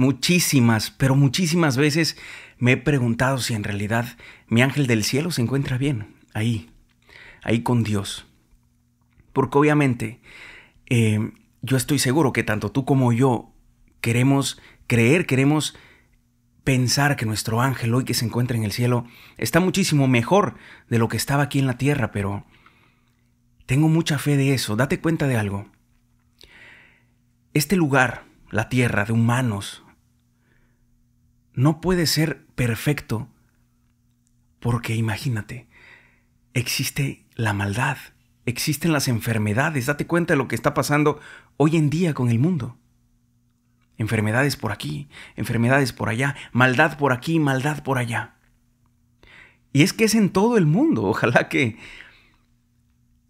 Muchísimas, pero muchísimas veces me he preguntado si en realidad mi ángel del cielo se encuentra bien, ahí, ahí con Dios. Porque obviamente eh, yo estoy seguro que tanto tú como yo queremos creer, queremos pensar que nuestro ángel hoy que se encuentra en el cielo está muchísimo mejor de lo que estaba aquí en la tierra, pero tengo mucha fe de eso. Date cuenta de algo. Este lugar, la tierra de humanos, no puede ser perfecto porque imagínate, existe la maldad, existen las enfermedades, date cuenta de lo que está pasando hoy en día con el mundo. Enfermedades por aquí, enfermedades por allá, maldad por aquí, maldad por allá. Y es que es en todo el mundo, ojalá que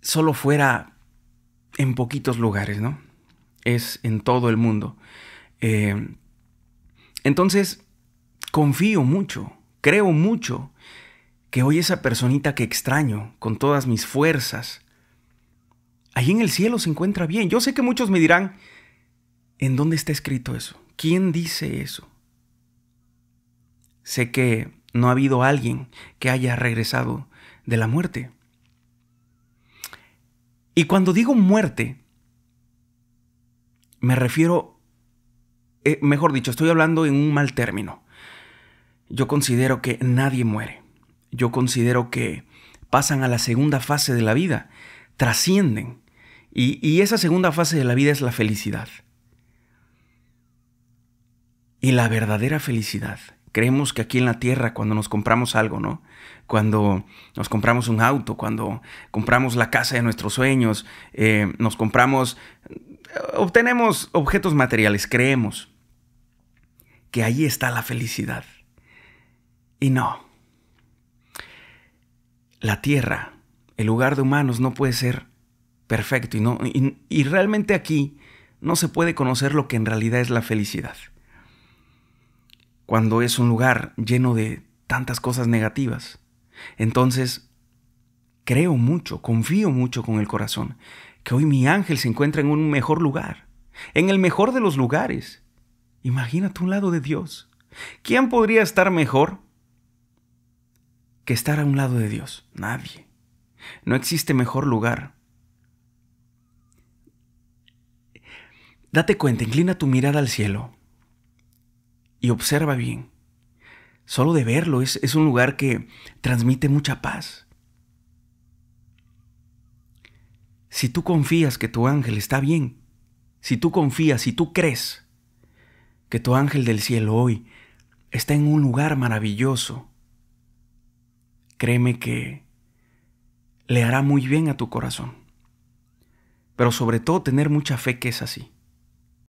solo fuera en poquitos lugares, ¿no? Es en todo el mundo. Eh, entonces, confío mucho, creo mucho que hoy esa personita que extraño con todas mis fuerzas, ahí en el cielo se encuentra bien. Yo sé que muchos me dirán, ¿en dónde está escrito eso? ¿Quién dice eso? Sé que no ha habido alguien que haya regresado de la muerte. Y cuando digo muerte, me refiero, eh, mejor dicho, estoy hablando en un mal término. Yo considero que nadie muere. Yo considero que pasan a la segunda fase de la vida, trascienden. Y, esa segunda fase de la vida es la felicidad. Y la verdadera felicidad. Creemos que aquí en la tierra, cuando nos compramos algo, ¿no? Cuando nos compramos un auto, cuando compramos la casa de nuestros sueños, eh, nos compramos, obtenemos objetos materiales, creemos que ahí está la felicidad. Y no. La tierra, el lugar de humanos, no puede ser perfecto. Y, no, y, realmente aquí no se puede conocer lo que en realidad es la felicidad. Cuando es un lugar lleno de tantas cosas negativas. Entonces, creo mucho, confío mucho con el corazón, que hoy mi ángel se encuentra en un mejor lugar, en el mejor de los lugares. Imagínate un lado de Dios. ¿Quién podría estar mejor que estar a un lado de Dios. Nadie. No existe mejor lugar. Date cuenta, inclina tu mirada al cielo y observa bien. Solo de verlo es, es un lugar que transmite mucha paz. Si tú confías que tu ángel está bien, si tú confías, si tú crees que tu ángel del cielo hoy está en un lugar maravilloso, Créeme que le hará muy bien a tu corazón. Pero sobre todo tener mucha fe que es así.